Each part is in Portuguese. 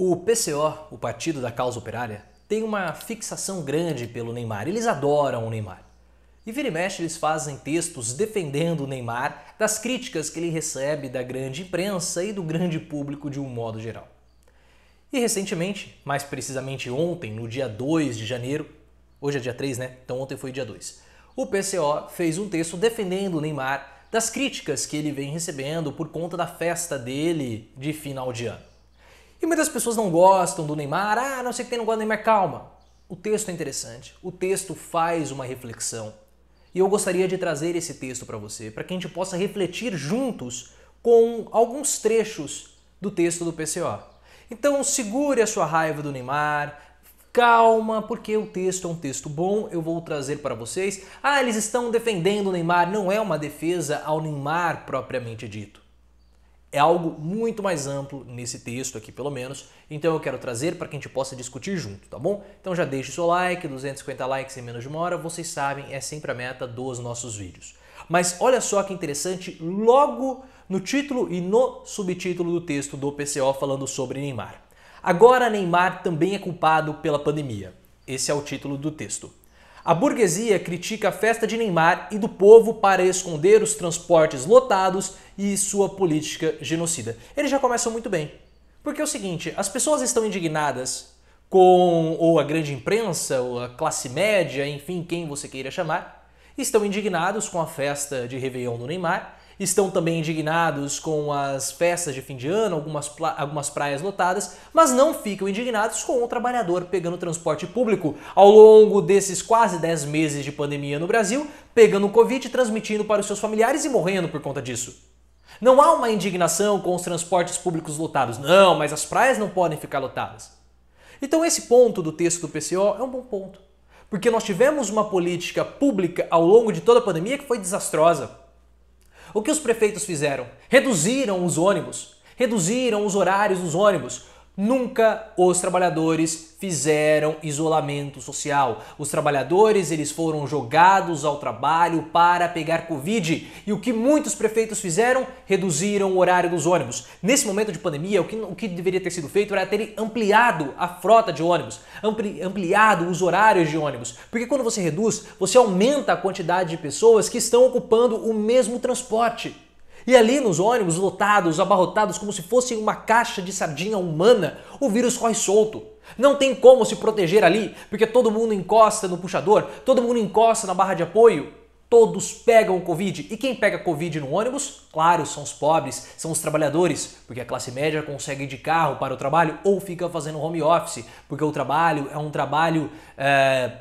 O PCO, o Partido da Causa Operária, tem uma fixação grande pelo Neymar. Eles adoram o Neymar. E vira e mexe eles fazem textos defendendo o Neymar das críticas que ele recebe da grande imprensa e do grande público de um modo geral. E recentemente, mais precisamente ontem, no dia 2 de janeiro, hoje é dia 3, né? Então ontem foi dia 2. O PCO fez um texto defendendo o Neymar das críticas que ele vem recebendo por conta da festa dele de final de ano. E muitas pessoas não gostam do Neymar, ah, não sei quem não gosta do Neymar, calma. O texto é interessante, o texto faz uma reflexão. E eu gostaria de trazer esse texto para você, para que a gente possa refletir juntos com alguns trechos do texto do PCO. Então segure a sua raiva do Neymar, calma, porque o texto é um texto bom, eu vou trazer para vocês. Ah, eles estão defendendo o Neymar, não é uma defesa ao Neymar propriamente dito é algo muito mais amplo nesse texto aqui, pelo menos. Então eu quero trazer para que a gente possa discutir junto, tá bom? Então já deixe seu like, 250 likes em menos de uma hora, vocês sabem, é sempre a meta dos nossos vídeos. Mas olha só que interessante, logo no título e no subtítulo do texto do PCO falando sobre Neymar. Agora Neymar também é culpado pela pandemia. Esse é o título do texto. A burguesia critica a festa de Neymar e do povo para esconder os transportes lotados e sua política genocida. Eles já começam muito bem. Porque é o seguinte, as pessoas estão indignadas com ou a grande imprensa, ou a classe média, enfim, quem você queira chamar, estão indignados com a festa de Réveillon do Neymar estão também indignados com as festas de fim de ano, algumas, algumas praias lotadas, mas não ficam indignados com o trabalhador pegando transporte público ao longo desses quase 10 meses de pandemia no Brasil, pegando o Covid, transmitindo para os seus familiares e morrendo por conta disso. Não há uma indignação com os transportes públicos lotados, não, mas as praias não podem ficar lotadas. Então, esse ponto do texto do PCO é um bom ponto. Porque nós tivemos uma política pública ao longo de toda a pandemia que foi desastrosa. O que os prefeitos fizeram? Reduziram os ônibus, reduziram os horários dos ônibus, Nunca os trabalhadores fizeram isolamento social. Os trabalhadores, eles foram jogados ao trabalho para pegar covid, e o que muitos prefeitos fizeram, reduziram o horário dos ônibus. Nesse momento de pandemia, o que, o que deveria ter sido feito era ter ampliado a frota de ônibus, ampli, ampliado os horários de ônibus, porque quando você reduz, você aumenta a quantidade de pessoas que estão ocupando o mesmo transporte. E ali nos ônibus, lotados, abarrotados, como se fossem uma caixa de sardinha humana, o vírus corre solto. Não tem como se proteger ali, porque todo mundo encosta no puxador, todo mundo encosta na barra de apoio, todos pegam Covid. E quem pega Covid no ônibus? Claro, são os pobres, são os trabalhadores, porque a classe média consegue ir de carro para o trabalho ou fica fazendo home office, porque o trabalho é um trabalho. É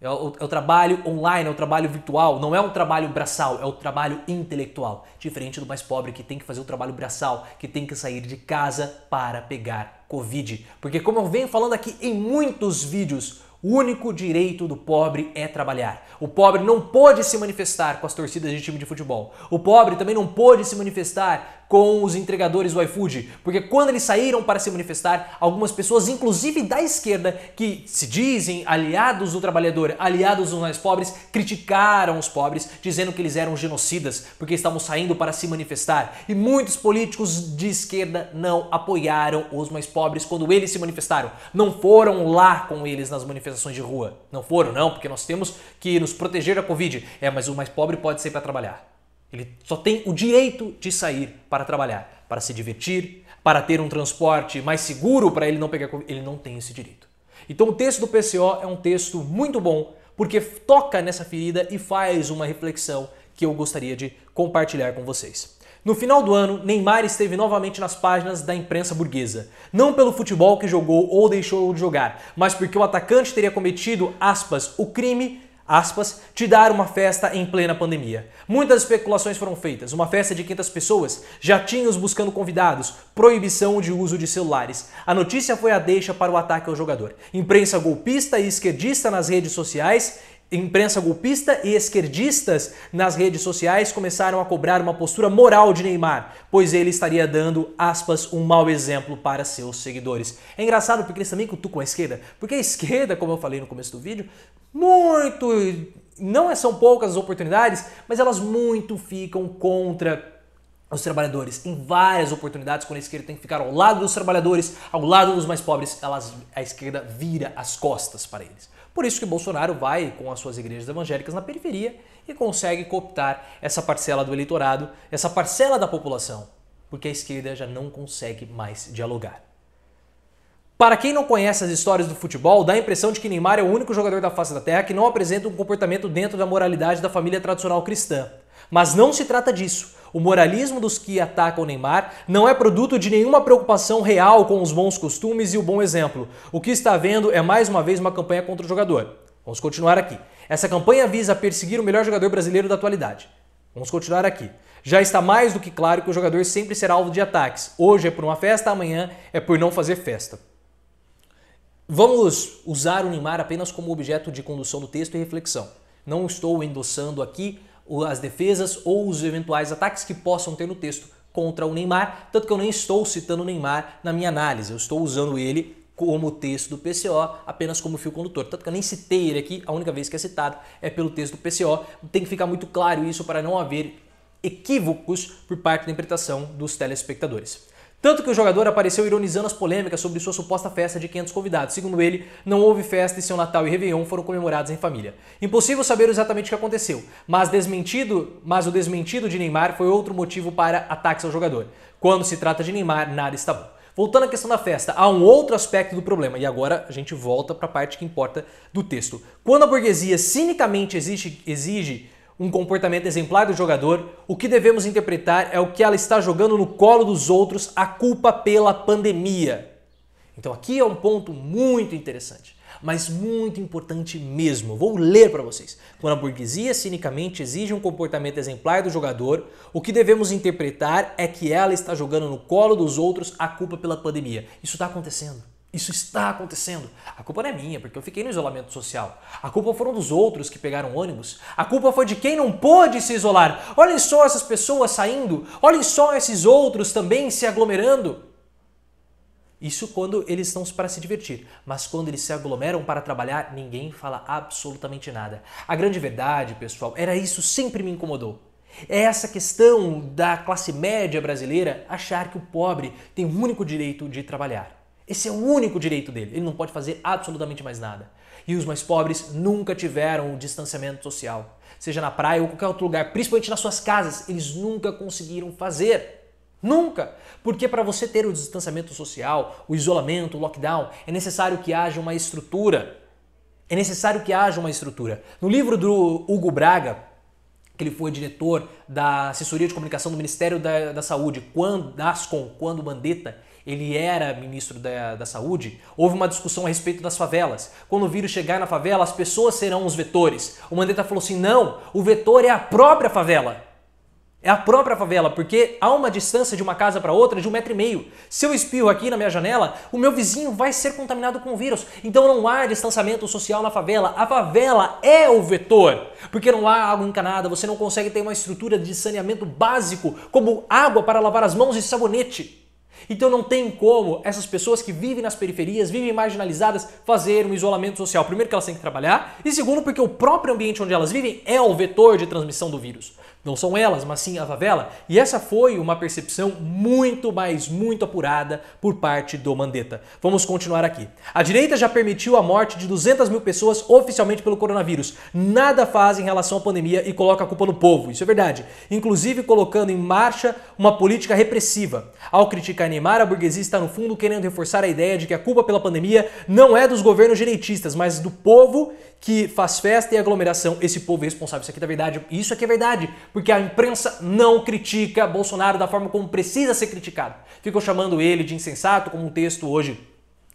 é o, é o, trabalho online, é o trabalho virtual, não é um trabalho braçal, é o trabalho intelectual. Diferente do mais pobre que tem que fazer o trabalho braçal, que tem que sair de casa para pegar Covid. Porque, como eu venho falando aqui em muitos vídeos, o único direito do pobre é trabalhar. O pobre não pôde se manifestar com as torcidas de time de futebol. O pobre também não pôde se manifestar com os entregadores do iFood, porque quando eles saíram para se manifestar, algumas pessoas, inclusive da esquerda, que se dizem aliados do trabalhador, aliados dos mais pobres, criticaram os pobres, dizendo que eles eram genocidas, porque estavam saindo para se manifestar. E muitos políticos de esquerda não apoiaram os mais pobres quando eles se manifestaram. Não foram lá com eles nas manifestações manifestações de rua. Não foram, não, porque nós temos que nos proteger da Covid. É, mas o mais pobre pode sair para trabalhar. Ele só tem o direito de sair para trabalhar, para se divertir, para ter um transporte mais seguro para ele não pegar Covid. Ele não tem esse direito. Então o texto do PCO é um texto muito bom, porque toca nessa ferida e faz uma reflexão que eu gostaria de compartilhar com vocês. No final do ano, Neymar esteve novamente nas páginas da imprensa burguesa. Não pelo futebol que jogou ou deixou de jogar, mas porque o atacante teria cometido, aspas, o crime aspas, dar uma festa em plena pandemia. Muitas especulações foram feitas. Uma festa de 500 pessoas, jatinhos buscando convidados, proibição de uso de celulares. A notícia foi a deixa para o ataque ao jogador. Imprensa golpista e esquerdista nas redes sociais Imprensa golpista e esquerdistas nas redes sociais começaram a cobrar uma postura moral de Neymar, pois ele estaria dando, aspas, um mau exemplo para seus seguidores. É engraçado porque eles também cutucam a esquerda, porque a esquerda, como eu falei no começo do vídeo, muito, não é, são poucas as oportunidades, mas elas muito ficam contra os trabalhadores. Em várias oportunidades, quando a esquerda tem que ficar ao lado dos trabalhadores, ao lado dos mais pobres, elas, a esquerda vira as costas para eles. Por isso que Bolsonaro vai com as suas igrejas evangélicas na periferia e consegue cooptar essa parcela do eleitorado, essa parcela da população, porque a esquerda já não consegue mais dialogar. Para quem não conhece as histórias do futebol, dá a impressão de que Neymar é o único jogador da face da Terra que não apresenta um comportamento dentro da moralidade da família tradicional cristã. Mas não se trata disso. O moralismo dos que atacam Neymar não é produto de nenhuma preocupação real com os bons costumes e o bom exemplo. O que está havendo é mais uma vez uma campanha contra o jogador. Vamos continuar aqui. Essa campanha visa perseguir o melhor jogador brasileiro da atualidade. Vamos continuar aqui. Já está mais do que claro que o jogador sempre será alvo de ataques. Hoje é por uma festa, amanhã é por não fazer festa. Vamos usar o Neymar apenas como objeto de condução do texto e reflexão. Não estou endossando aqui as defesas ou os eventuais ataques que possam ter no texto contra o Neymar, tanto que eu nem estou citando o Neymar na minha análise, eu estou usando ele como texto do PCO, apenas como fio condutor. Tanto que eu nem citei ele aqui, a única vez que é citado é pelo texto do PCO. Tem que ficar muito claro isso para não haver equívocos por parte da interpretação dos telespectadores. Tanto que o jogador apareceu ironizando as polêmicas sobre sua suposta festa de 500 convidados. Segundo ele, não houve festa e seu Natal e Réveillon foram comemorados em família. Impossível saber exatamente o que aconteceu, mas desmentido, mas o desmentido de Neymar foi outro motivo para ataques ao jogador. Quando se trata de Neymar, nada está bom. Voltando à questão da festa, há um outro aspecto do problema, e agora a gente volta para a parte que importa do texto. Quando a burguesia cinicamente exige, exige um comportamento exemplar do jogador, o que devemos interpretar é o que ela está jogando no colo dos outros a culpa pela pandemia. Então aqui é um ponto muito interessante, mas muito importante mesmo. Vou ler para vocês. Quando a burguesia cinicamente exige um comportamento exemplar do jogador, o que devemos interpretar é que ela está jogando no colo dos outros a culpa pela pandemia. Isso está acontecendo. Isso está acontecendo. A culpa não é minha, porque eu fiquei no isolamento social. A culpa foram dos outros que pegaram ônibus. A culpa foi de quem não pôde se isolar. Olhem só essas pessoas saindo. Olhem só esses outros também se aglomerando. Isso quando eles estão para se divertir, mas quando eles se aglomeram para trabalhar, ninguém fala absolutamente nada. A grande verdade, pessoal, era isso sempre me incomodou. É essa questão da classe média brasileira achar que o pobre tem o único direito de trabalhar. Esse é o único direito dele. Ele não pode fazer absolutamente mais nada. E os mais pobres nunca tiveram o distanciamento social. Seja na praia ou qualquer outro lugar, principalmente nas suas casas, eles nunca conseguiram fazer. Nunca! Porque para você ter o distanciamento social, o isolamento, o lockdown, é necessário que haja uma estrutura. É necessário que haja uma estrutura. No livro do Hugo Braga, que ele foi diretor da assessoria de comunicação do Ministério da, da Saúde, quando Ascom, quando Mandetta, ele era ministro da, da Saúde, houve uma discussão a respeito das favelas. Quando o vírus chegar na favela, as pessoas serão os vetores. O Mandetta falou assim: não, o vetor é a própria favela. É a própria favela, porque há uma distância de uma casa para outra de um metro e meio. Se eu espirro aqui na minha janela, o meu vizinho vai ser contaminado com o vírus. Então não há distanciamento social na favela. A favela é o vetor, porque não há água encanada, você não consegue ter uma estrutura de saneamento básico, como água para lavar as mãos e sabonete. Então não tem como essas pessoas que vivem nas periferias, vivem marginalizadas, fazer um isolamento social. Primeiro que elas têm que trabalhar e segundo porque o próprio ambiente onde elas vivem é o vetor de transmissão do vírus. Não são elas, mas sim a favela. E essa foi uma percepção muito, mais muito apurada por parte do Mandetta. Vamos continuar aqui. A direita já permitiu a morte de 200 mil pessoas oficialmente pelo coronavírus. Nada faz em relação à pandemia e coloca a culpa no povo. Isso é verdade. Inclusive colocando em marcha uma política repressiva. Ao criticar Neymar, a burguesia está no fundo querendo reforçar a ideia de que a culpa pela pandemia não é dos governos direitistas, mas do povo que faz festa e aglomeração. Esse povo é responsável. Isso aqui é verdade. Isso aqui é verdade porque a imprensa não critica Bolsonaro da forma como precisa ser criticado. Ficam chamando ele de insensato, como um texto hoje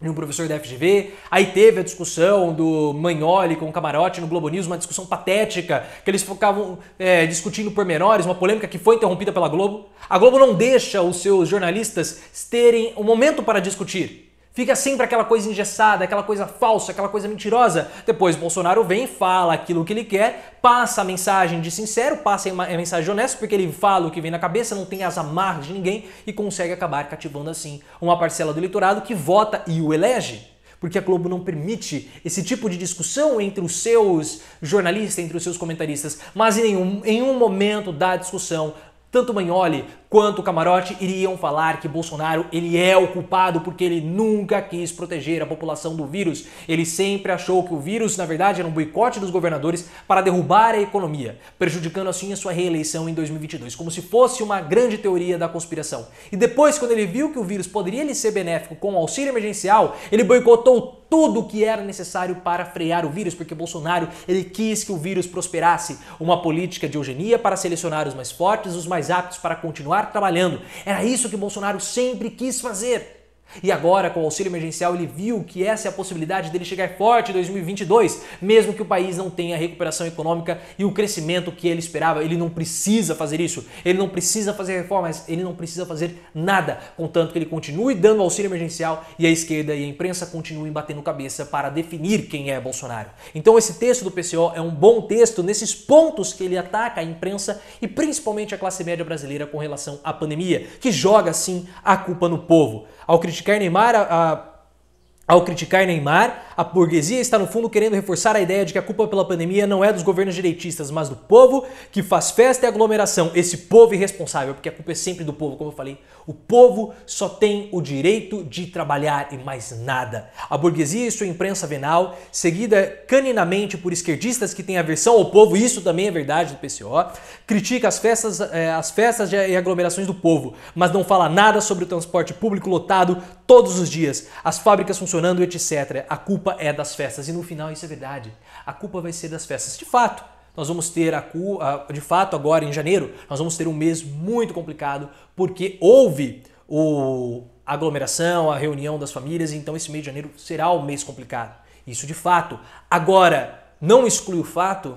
de um professor da FGV. Aí teve a discussão do Magnoli com o Camarote no Globo News, uma discussão patética, que eles ficavam é, discutindo pormenores, uma polêmica que foi interrompida pela Globo. A Globo não deixa os seus jornalistas terem um momento para discutir. Fica sempre aquela coisa engessada, aquela coisa falsa, aquela coisa mentirosa. Depois Bolsonaro vem, fala aquilo que ele quer, passa a mensagem de sincero, passa a mensagem honesta, porque ele fala o que vem na cabeça, não tem as amarras de ninguém e consegue acabar cativando assim uma parcela do eleitorado que vota e o elege porque a Globo não permite esse tipo de discussão entre os seus jornalistas, entre os seus comentaristas, mas em nenhum, em um momento da discussão, tanto Magnoli quanto o Camarote iriam falar que Bolsonaro ele é o culpado porque ele nunca quis proteger a população do vírus. Ele sempre achou que o vírus, na verdade, era um boicote dos governadores para derrubar a economia, prejudicando assim a sua reeleição em 2022, como se fosse uma grande teoria da conspiração. E depois, quando ele viu que o vírus poderia lhe ser benéfico com o auxílio emergencial, ele boicotou tudo o que era necessário para frear o vírus, porque Bolsonaro ele quis que o vírus prosperasse, uma política de eugenia para selecionar os mais fortes, os mais aptos para continuar continuar trabalhando. Era isso que Bolsonaro sempre quis fazer. E agora, com o auxílio emergencial, ele viu que essa é a possibilidade dele chegar forte em 2022, mesmo que o país não tenha a recuperação econômica e o crescimento que ele esperava. Ele não precisa fazer isso, ele não precisa fazer reformas, ele não precisa fazer nada, contanto que ele continue dando auxílio emergencial e a esquerda e a imprensa continuem batendo cabeça para definir quem é Bolsonaro. Então, esse texto do PCO é um bom texto nesses pontos que ele ataca a imprensa e principalmente a classe média brasileira com relação à pandemia, que joga, sim, a culpa no povo. Ao criticar Neymar, a, a ao criticar Neymar, a burguesia está no fundo querendo reforçar a ideia de que a culpa pela pandemia não é dos governos direitistas, mas do povo que faz festa e aglomeração. Esse povo irresponsável, porque a culpa é sempre do povo, como eu falei. O povo só tem o direito de trabalhar e mais nada. A burguesia e sua imprensa venal, seguida caninamente por esquerdistas que têm aversão ao povo, isso também é verdade do PCO, critica as festas, eh, as festas e aglomerações do povo, mas não fala nada sobre o transporte público lotado todos os dias. As fábricas funcionam funcionando, etc. A culpa é das festas. E no final isso é verdade. A culpa vai ser das festas. De fato, nós vamos ter a culpa, de fato agora em janeiro, nós vamos ter um mês muito complicado porque houve o a aglomeração, a reunião das famílias, então esse mês de janeiro será um mês complicado. Isso de fato. Agora, não exclui o fato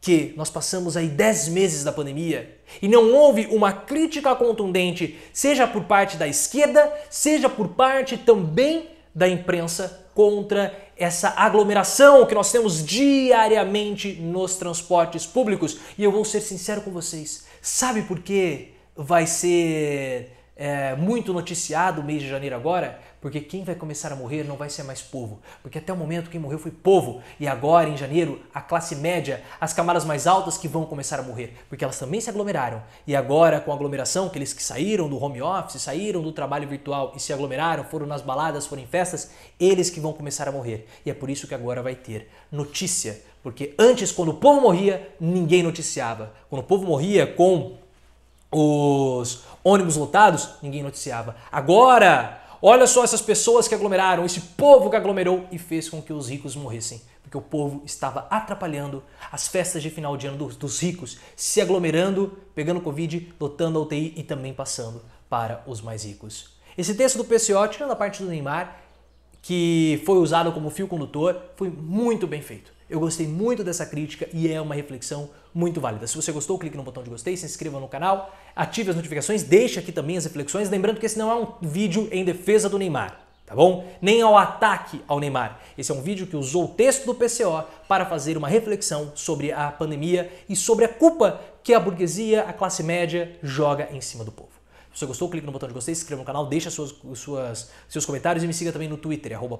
que nós passamos aí 10 meses da pandemia e não houve uma crítica contundente, seja por parte da esquerda, seja por parte também da imprensa contra essa aglomeração que nós temos diariamente nos transportes públicos. E eu vou ser sincero com vocês: sabe por que vai ser é, muito noticiado o mês de janeiro agora, porque quem vai começar a morrer não vai ser mais povo, porque até o momento quem morreu foi povo, e agora em janeiro a classe média, as camadas mais altas que vão começar a morrer, porque elas também se aglomeraram. E agora com a aglomeração, aqueles que saíram do home office, saíram do trabalho virtual e se aglomeraram, foram nas baladas, foram em festas, eles que vão começar a morrer. E é por isso que agora vai ter notícia, porque antes quando o povo morria, ninguém noticiava. Quando o povo morria com os Ônibus lotados, ninguém noticiava. Agora, olha só essas pessoas que aglomeraram, esse povo que aglomerou e fez com que os ricos morressem. Porque o povo estava atrapalhando as festas de final de ano dos, dos ricos, se aglomerando, pegando Covid, lotando a UTI e também passando para os mais ricos. Esse texto do PCO, tirando a parte do Neymar, que foi usado como fio condutor, foi muito bem feito. Eu gostei muito dessa crítica e é uma reflexão muito válida. Se você gostou, clique no botão de gostei, se inscreva no canal, ative as notificações, deixe aqui também as reflexões, lembrando que esse não é um vídeo em defesa do Neymar, tá bom? Nem ao é ataque ao Neymar. Esse é um vídeo que usou o texto do PCO para fazer uma reflexão sobre a pandemia e sobre a culpa que a burguesia, a classe média, joga em cima do povo. Se você gostou, clique no botão de gostei, se inscreva no canal, deixe suas, suas, seus comentários e me siga também no Twitter, arroba